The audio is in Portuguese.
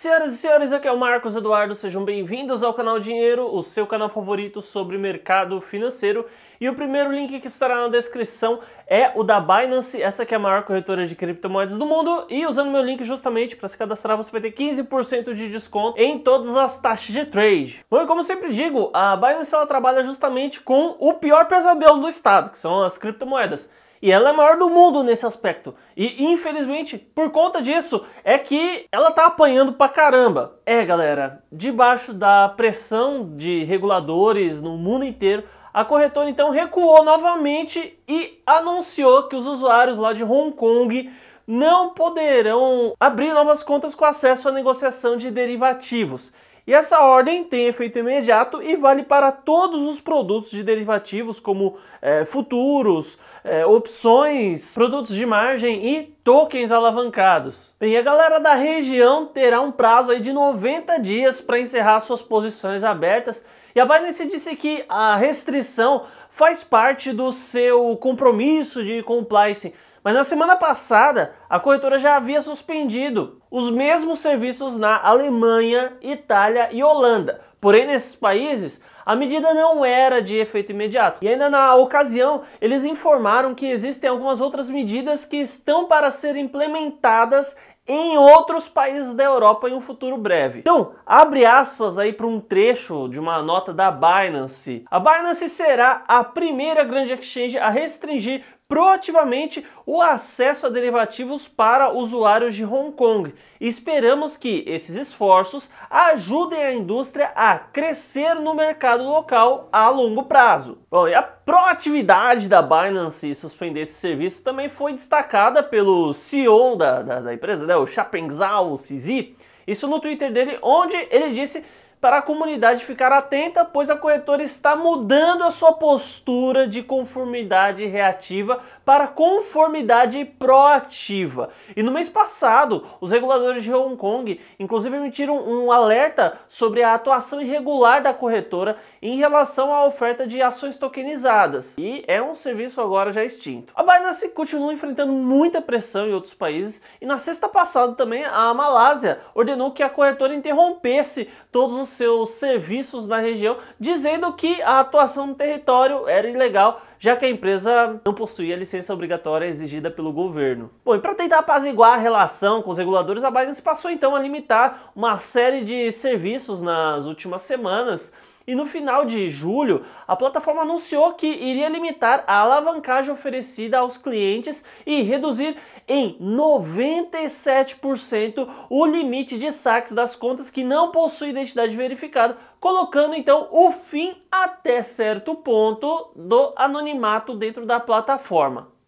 Senhoras e senhores, aqui é o Marcos Eduardo, sejam bem-vindos ao canal Dinheiro, o seu canal favorito sobre mercado financeiro. E o primeiro link que estará na descrição é o da Binance, essa que é a maior corretora de criptomoedas do mundo. E usando meu link justamente para se cadastrar, você vai ter 15% de desconto em todas as taxas de trade. Bom, e como sempre digo, a Binance ela trabalha justamente com o pior pesadelo do estado, que são as criptomoedas. E ela é a maior do mundo nesse aspecto. E infelizmente, por conta disso, é que ela tá apanhando pra caramba. É, galera, debaixo da pressão de reguladores no mundo inteiro, a corretora então recuou novamente e anunciou que os usuários lá de Hong Kong não poderão abrir novas contas com acesso à negociação de derivativos. E essa ordem tem efeito imediato e vale para todos os produtos de derivativos, como é, futuros, é, opções, produtos de margem e tokens alavancados. Bem, a galera da região terá um prazo aí de 90 dias para encerrar suas posições abertas. E a Binance disse que a restrição faz parte do seu compromisso de compliance mas na semana passada, a corretora já havia suspendido os mesmos serviços na Alemanha, Itália e Holanda. Porém, nesses países, a medida não era de efeito imediato. E ainda na ocasião, eles informaram que existem algumas outras medidas que estão para ser implementadas em outros países da Europa em um futuro breve. Então, abre aspas aí para um trecho de uma nota da Binance. A Binance será a primeira grande exchange a restringir proativamente o acesso a derivativos para usuários de Hong Kong. Esperamos que esses esforços ajudem a indústria a crescer no mercado local a longo prazo. Bom, e a proatividade da Binance em suspender esse serviço também foi destacada pelo CEO da, da, da empresa, né, o Chapeng Zhao, o CZ, isso no Twitter dele, onde ele disse para a comunidade ficar atenta, pois a corretora está mudando a sua postura de conformidade reativa para conformidade proativa. E no mês passado, os reguladores de Hong Kong, inclusive, emitiram um alerta sobre a atuação irregular da corretora em relação à oferta de ações tokenizadas, e é um serviço agora já extinto. A Binance continua enfrentando muita pressão em outros países, e na sexta passada também a Malásia ordenou que a corretora interrompesse todos os seus serviços na região, dizendo que a atuação no território era ilegal, já que a empresa não possuía a licença obrigatória exigida pelo governo. Bom, e para tentar apaziguar a relação com os reguladores, a Binance passou então a limitar uma série de serviços nas últimas semanas e no final de julho, a plataforma anunciou que iria limitar a alavancagem oferecida aos clientes e reduzir em 97% o limite de saques das contas que não possuem identidade verificada, colocando então o fim até certo ponto do anonimato dentro da plataforma.